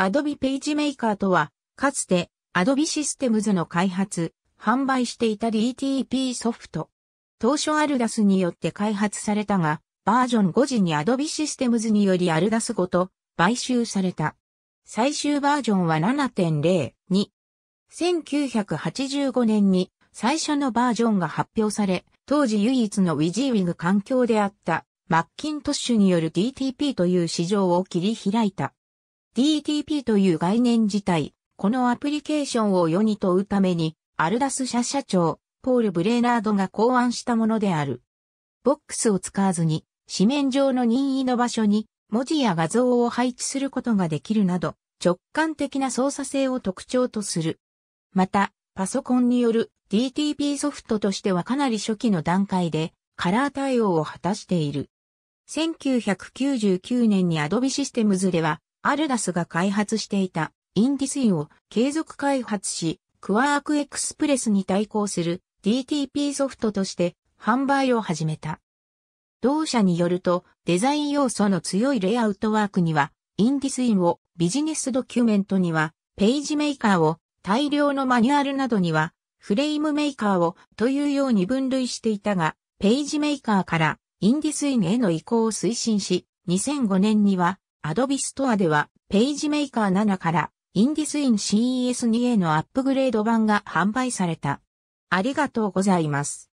Adobe PageMaker とは、かつて Adobe Systems の開発、販売していた DTP ソフト。当初アルダスによって開発されたが、バージョン5時に Adobe Systems によりアルダスごと買収された。最終バージョンは7.02。1985年に最初のバージョンが発表され、当時唯一の w ィジ i w ィ g 環境であったマッキントッシュによる DTP という市場を切り開いた。DTP という概念自体、このアプリケーションを世に問うために、アルダス社社長、ポール・ブレーナードが考案したものである。ボックスを使わずに、紙面上の任意の場所に、文字や画像を配置することができるなど、直感的な操作性を特徴とする。また、パソコンによる DTP ソフトとしてはかなり初期の段階で、カラー対応を果たしている。1999年に Adobe Systems では、アルダスが開発していたインディスインを継続開発し、クワークエクスプレスに対抗する DTP ソフトとして販売を始めた。同社によるとデザイン要素の強いレイアウトワークにはインディスインをビジネスドキュメントにはページメーカーを大量のマニュアルなどにはフレームメーカーをというように分類していたがページメーカーからインディスインへの移行を推進し2005年には Adobe ストアでは、ページメーカー7から、インディスイン CES2 へのアップグレード版が販売された。ありがとうございます。